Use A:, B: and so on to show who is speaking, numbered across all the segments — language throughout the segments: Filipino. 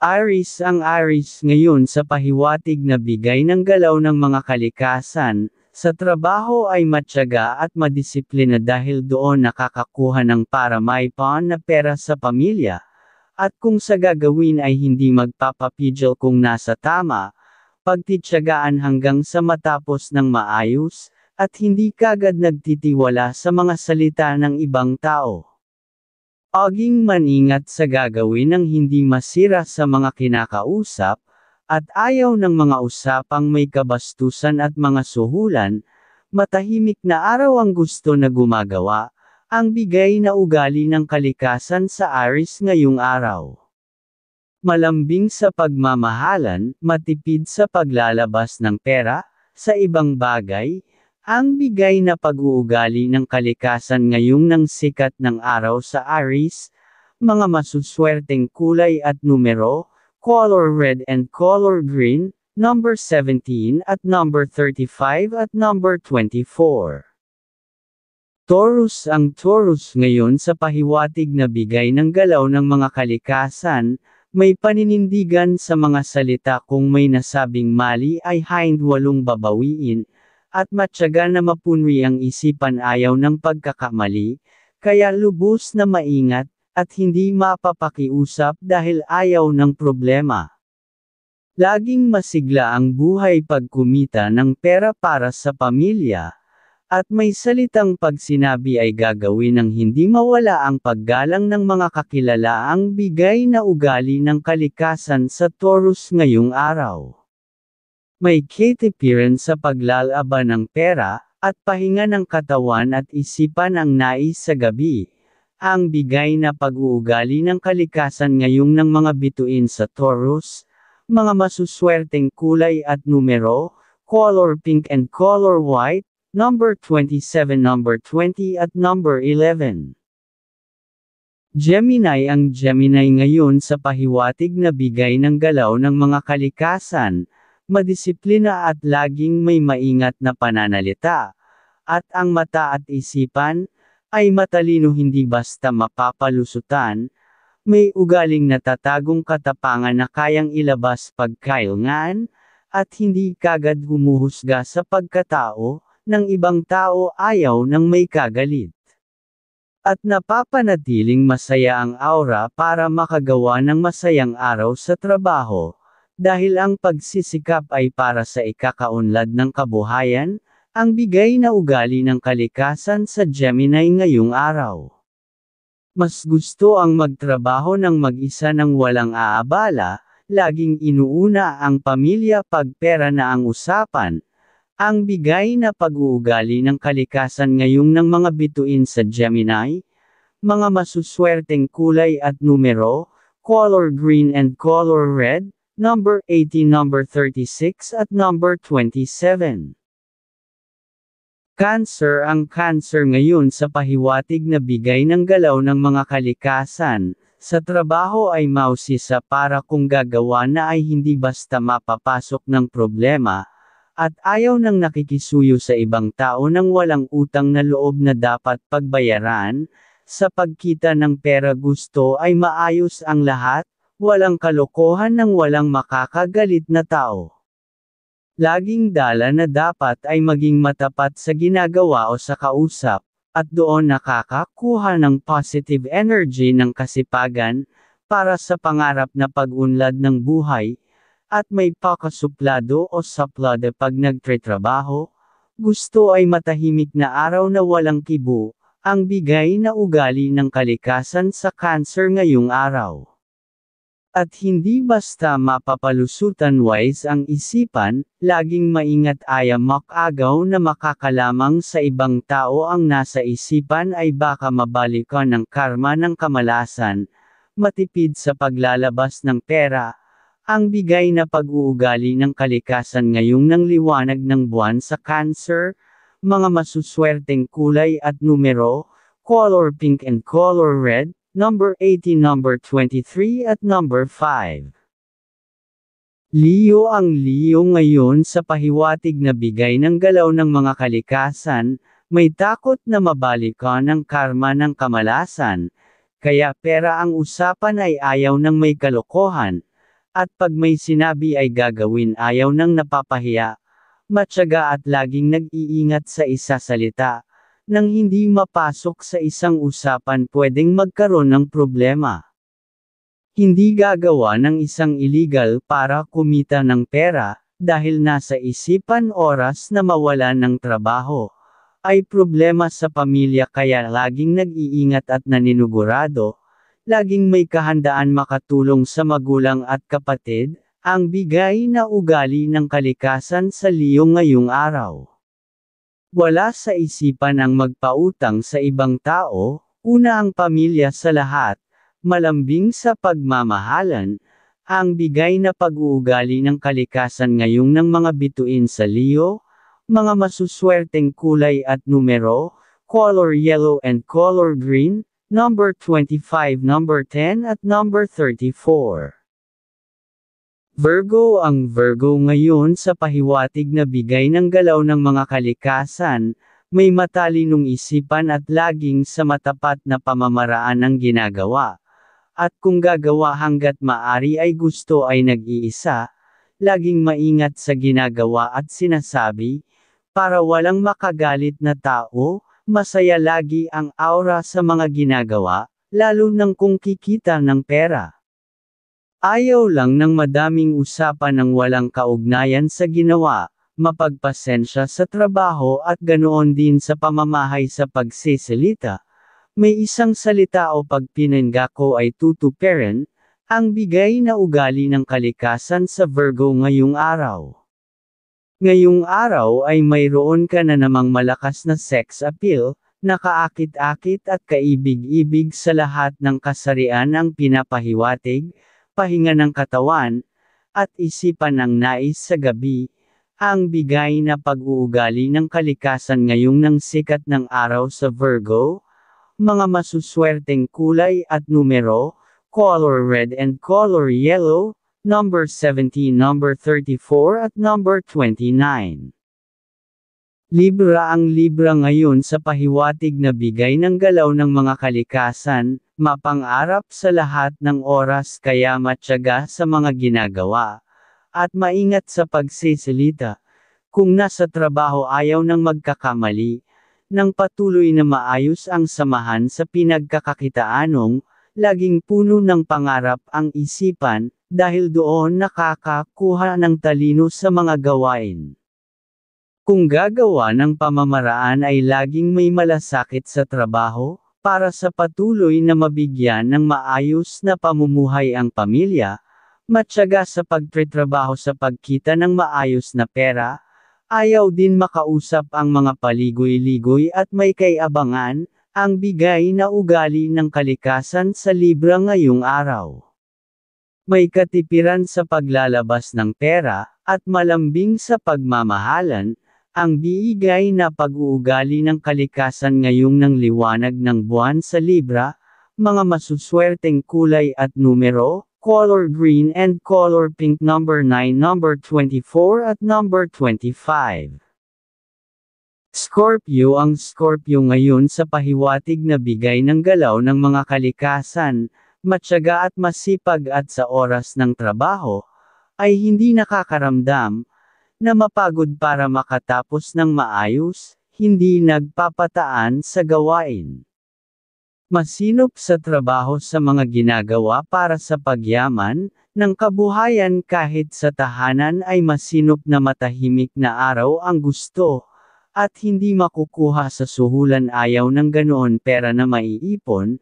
A: Aris ang Aris ngayon sa pahiwatig na bigay ng galaw ng mga kalikasan, sa trabaho ay matyaga at madisiplina dahil doon nakakakuha ng para may paon na pera sa pamilya. At kung sa gagawin ay hindi magpapapigil kung nasa tama, pagtityagaan hanggang sa matapos ng maayos, at hindi kagad nagtitiwala sa mga salita ng ibang tao. Aging maningat sa gagawin ng hindi masira sa mga kinakausap, at ayaw ng mga usapang may kabastusan at mga suhulan, matahimik na araw ang gusto na gumagawa, ang bigay na ugali ng kalikasan sa Aris ngayong araw. Malambing sa pagmamahalan, matipid sa paglalabas ng pera, sa ibang bagay, ang bigay na pag-uugali ng kalikasan ngayong ng sikat ng araw sa Aries, mga masuswerteng kulay at numero, color red and color green, number 17 at number 35 at number 24. Taurus ang Taurus ngayon sa pahiwatig na bigay ng galaw ng mga kalikasan, may paninindigan sa mga salita kung may nasabing mali ay hind walong babawiin, at matyaga na mapunwi ang isipan ayaw ng pagkakamali, kaya lubos na maingat, at hindi mapapakiusap dahil ayaw ng problema. Laging masigla ang buhay pagkumita ng pera para sa pamilya, at may salitang pagsinabi ay gagawin ng hindi mawala ang paggalang ng mga kakilala ang bigay na ugali ng kalikasan sa Taurus ngayong araw. May Kate appearance sa paglalaba ng pera, at pahinga ng katawan at isipan ang nais sa gabi. Ang bigay na pag-uugali ng kalikasan ngayong ng mga bituin sa Taurus, mga masuswerteng kulay at numero, color pink and color white, number 27, number 20 at number 11. Gemini Ang Gemini ngayon sa pahiwatig na bigay ng galaw ng mga kalikasan, madisiplina at laging may maingat na pananalita. At ang mata at isipan, ay matalino hindi basta mapapalusutan, may ugaling natatagong katapangan na kayang ilabas pagkailangan, at hindi kagad humuhusga sa pagkatao, ng ibang tao ayaw ng may kagalit. At napapanatiling masaya ang aura para makagawa ng masayang araw sa trabaho. Dahil ang pagsisikap ay para sa ikakaunlad ng kabuhayan, ang bigay na ugali ng kalikasan sa Gemini ngayong araw. Mas gusto ang magtrabaho ng mag-isa ng walang aabala, laging inuuna ang pamilya pag pera na ang usapan, ang bigay na pag-uugali ng kalikasan ngayong ng mga bituin sa Gemini, mga masuswerteng kulay at numero, color green and color red, number 18, number 36 at number 27. Cancer Ang cancer ngayon sa pahiwatig na bigay ng galaw ng mga kalikasan, sa trabaho ay mausisa para kung gagawa na ay hindi basta mapapasok ng problema, at ayaw nang nakikisuyo sa ibang tao nang walang utang na loob na dapat pagbayaran, sa pagkita ng pera gusto ay maayos ang lahat, Walang kalokohan ng walang makakagalit na tao. Laging dala na dapat ay maging matapat sa ginagawa o sa kausap, at doon nakakakuha ng positive energy ng kasipagan, para sa pangarap na pag-unlad ng buhay, at may pakasuplado o saplada pag nagtretrabaho, gusto ay matahimik na araw na walang kibo, ang bigay na ugali ng kalikasan sa cancer ngayong araw. At hindi basta mapapalusutan wise ang isipan, laging maingat ayamak makagaw na makakalamang sa ibang tao ang nasa isipan ay baka mabalikan ng karma ng kamalasan, matipid sa paglalabas ng pera, ang bigay na pag-uugali ng kalikasan ngayong ng liwanag ng buwan sa cancer, mga masuswerteng kulay at numero, color pink and color red, number 80, number 23 at number 5. Leo ang Leo ngayon sa pahiwatig na bigay ng galaw ng mga kalikasan, may takot na mabalikan ang karma ng kamalasan, kaya pera ang usapan ay ayaw ng may kalokohan, at pag may sinabi ay gagawin ayaw ng napapahiya, matyaga at laging nag-iingat sa isa salita, nang hindi mapasok sa isang usapan pwedeng magkaroon ng problema. Hindi gagawa ng isang illegal para kumita ng pera, dahil nasa isipan oras na mawala ng trabaho. Ay problema sa pamilya kaya laging nag-iingat at naninugurado, laging may kahandaan makatulong sa magulang at kapatid, ang bigay na ugali ng kalikasan sa liyo ngayong araw. Wala sa isipan ang magpautang sa ibang tao, una ang pamilya sa lahat, malambing sa pagmamahalan, ang bigay na pag-uugali ng kalikasan ngayong ng mga bituin sa Leo, mga masuswerteng kulay at numero, color yellow and color green, number 25, number 10 at number 34. Virgo ang Virgo ngayon sa pahiwatig na bigay ng galaw ng mga kalikasan, may matalinong isipan at laging sa matapat na pamamaraan ang ginagawa. At kung gagawa hanggat maari ay gusto ay nag-iisa, laging maingat sa ginagawa at sinasabi, para walang makagalit na tao, masaya lagi ang aura sa mga ginagawa, lalo nang kung kikita ng pera. Ayaw lang ng madaming usapan ng walang kaugnayan sa ginawa, mapagpasensya sa trabaho at ganoon din sa pamamahay sa pagsisilita. May isang salita o pagpinangga ko ay tutuperin, ang bigay na ugali ng kalikasan sa Virgo ngayong araw. Ngayong araw ay mayroon ka na namang malakas na sex appeal, nakaakit-akit at kaibig-ibig sa lahat ng kasarian ang pinapahiwatig, pahinga ng katawan, at isipan ang nais sa gabi, ang bigay na pag-uugali ng kalikasan ngayong ng sikat ng araw sa Virgo, mga masuswerteng kulay at numero, color red and color yellow, number 17, number 34 at number 29. Libra ang Libra ngayon sa pahiwatig na bigay ng galaw ng mga kalikasan, mapangarap sa lahat ng oras kaya matyaga sa mga ginagawa, at maingat sa pagsisilita. Kung nasa trabaho ayaw ng magkakamali, nang patuloy na maayos ang samahan sa pinagkakakitaanong, laging puno ng pangarap ang isipan, dahil doon nakakakuha ng talino sa mga gawain. Kung gagawa ng pamamaraan ay laging may malasakit sa trabaho, para sa patuloy na mabigyan ng maayos na pamumuhay ang pamilya, matyaga sa pagtretrabaho sa pagkita ng maayos na pera, ayaw din makausap ang mga paligoy-ligoy at may kayabangan, ang bigay na ugali ng kalikasan sa libra ngayong araw. May katipiran sa paglalabas ng pera, at malambing sa pagmamahalan, ang biigay na pag-uugali ng kalikasan ngayong ng liwanag ng buwan sa Libra, mga masuswerteng kulay at numero, color green and color pink number 9, number 24 at number 25. Scorpio Ang Scorpio ngayon sa pahiwatig na bigay ng galaw ng mga kalikasan, matyaga at masipag at sa oras ng trabaho, ay hindi nakakaramdam, na mapagod para makatapos ng maayos, hindi nagpapataan sa gawain. Masinop sa trabaho sa mga ginagawa para sa pagyaman, ng kabuhayan kahit sa tahanan ay masinop na matahimik na araw ang gusto, at hindi makukuha sa suhulan ayaw ng ganoon pera na maiipon,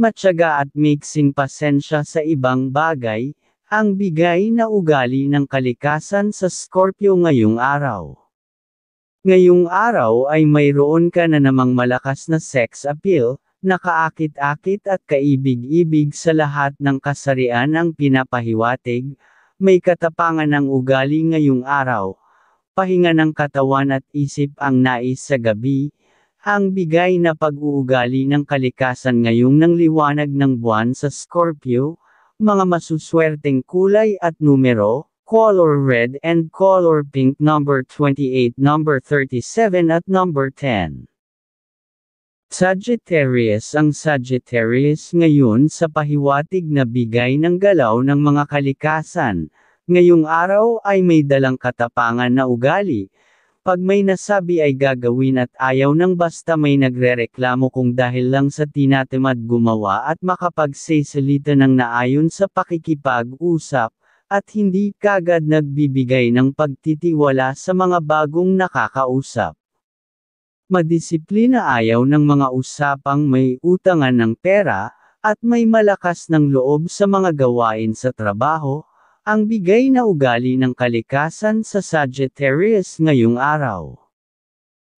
A: matyaga at mixing pasensya sa ibang bagay, ang bigay na ugali ng kalikasan sa Scorpio ngayong araw. Ngayong araw ay mayroon ka na namang malakas na sex appeal, nakaakit-akit at kaibig-ibig sa lahat ng kasarian ang pinapahiwatig, may katapangan ng ugali ngayong araw, pahinga ng katawan at isip ang nais sa gabi, ang bigay na pag-uugali ng kalikasan ngayong ng liwanag ng buwan sa Scorpio, mga masuswerteng kulay at numero, color red and color pink number 28, number 37 at number 10. Sagittarius Ang Sagittarius ngayon sa pahiwatig na bigay ng galaw ng mga kalikasan, ngayong araw ay may dalang katapangan na ugali, pag may nasabi ay gagawin at ayaw nang basta may nagrereklamo kung dahil lang sa tinatamad gumawa at makapagsasalita ng naayon sa pakikipag-usap, at hindi kagad nagbibigay ng pagtitiwala sa mga bagong nakakausap. Madisiplina ayaw ng mga usapang may utangan ng pera, at may malakas ng loob sa mga gawain sa trabaho, ang bigay na ugali ng kalikasan sa Sagittarius ngayong araw.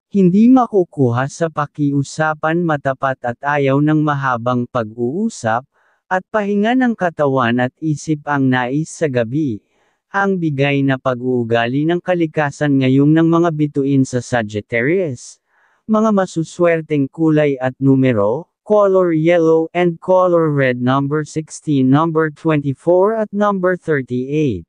A: Hindi makukuha sa pakiusapan matapat at ayaw ng mahabang pag-uusap, at pahinga ng katawan at isip ang nais sa gabi. Ang bigay na pag-uugali ng kalikasan ngayong ng mga bituin sa Sagittarius, mga masuswerteng kulay at numero, color yellow and color red number 16 number 24 at number 38.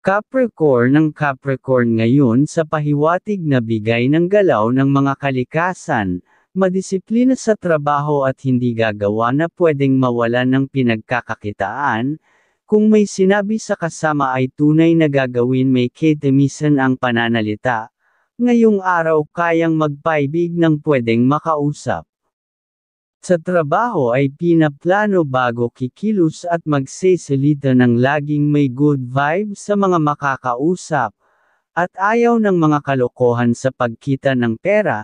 A: Capricorn ng Capricorn ngayon sa pahiwatig na bigay ng galaw ng mga kalikasan, madisiplina sa trabaho at hindi gagawa na pwedeng mawala ng pinagkakakitaan, kung may sinabi sa kasama ay tunay na gagawin may ketemisan ang pananalita, ngayong araw kayang magpaibig ng pwedeng makausap. Sa trabaho ay pinaplano bago kikilos at magsesalita ng laging may good vibe sa mga makakausap, at ayaw ng mga kalokohan sa pagkita ng pera,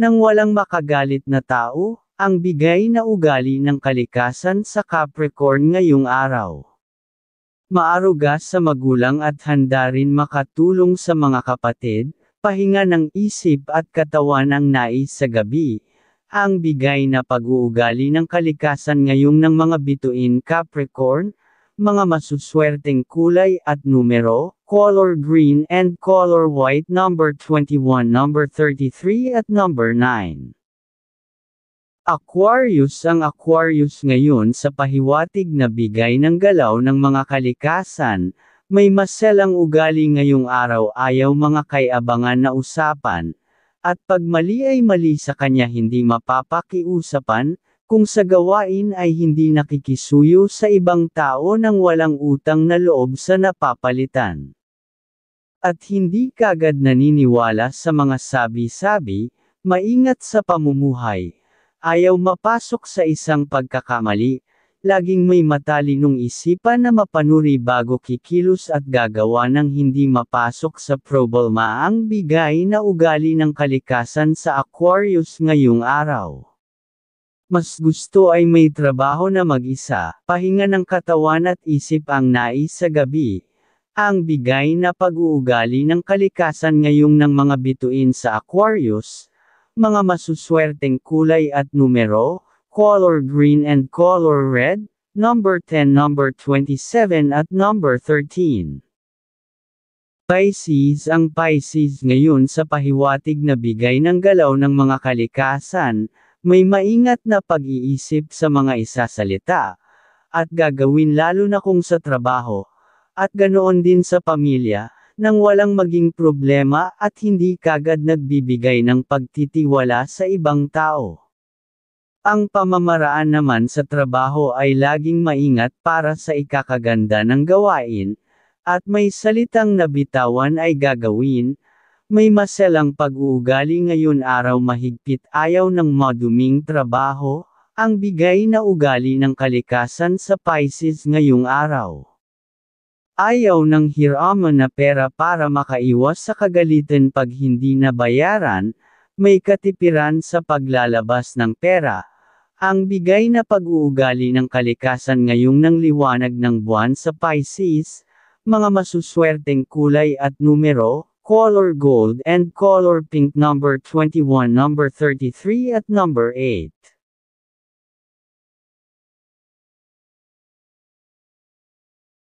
A: nang walang makagalit na tao, ang bigay na ugali ng kalikasan sa Capricorn ngayong araw. Maarugas sa magulang at handa rin makatulong sa mga kapatid, pahinga ng isip at katawan ang nais sa gabi, ang bigay na pag-uugali ng kalikasan ngayong ng mga bituin Capricorn, mga masuswerteng kulay at numero, color green and color white number 21, number 33 at number 9. Aquarius Ang Aquarius ngayon sa pahiwatig na bigay ng galaw ng mga kalikasan, may maselang ugali ngayong araw ayaw mga kaiabangan na usapan, at pag mali ay mali sa kanya hindi mapapakiusapan, kung sa gawain ay hindi nakikisuyo sa ibang tao nang walang utang na loob sa napapalitan. At hindi kagad naniniwala sa mga sabi-sabi, maingat sa pamumuhay, ayaw mapasok sa isang pagkakamali, laging may matalinong isipan na mapanuri bago kikilos at gagawa ng hindi mapasok sa problema ang bigay na ugali ng kalikasan sa Aquarius ngayong araw. Mas gusto ay may trabaho na mag-isa, pahinga ng katawan at isip ang nais sa gabi. Ang bigay na pag-uugali ng kalikasan ngayong ng mga bituin sa Aquarius, mga masuswerteng kulay at numero, color green and color red, number 10, number 27 at number 13. Pisces Ang Pisces ngayon sa pahiwatig na bigay ng galaw ng mga kalikasan, may maingat na pag-iisip sa mga isasalita, at gagawin lalo na kung sa trabaho, at ganoon din sa pamilya, nang walang maging problema at hindi kagad nagbibigay ng pagtitiwala sa ibang tao. Ang pamamaraan naman sa trabaho ay laging maingat para sa ikakaganda ng gawain, at may salitang nabitawan ay gagawin, may maselang pag-uugali ngayon araw mahigpit ayaw ng maduming trabaho, ang bigay na ugali ng kalikasan sa Pisces ngayong araw. Ayaw ng hiraman na pera para makaiwas sa kagalitan pag hindi nabayaran, may katipiran sa paglalabas ng pera. Ang bigay na pag-uugali ng kalikasan ngayong ng liwanag ng buwan sa Pisces, mga masuswerteng kulay at numero, color gold and color pink number 21, number 33 at number 8.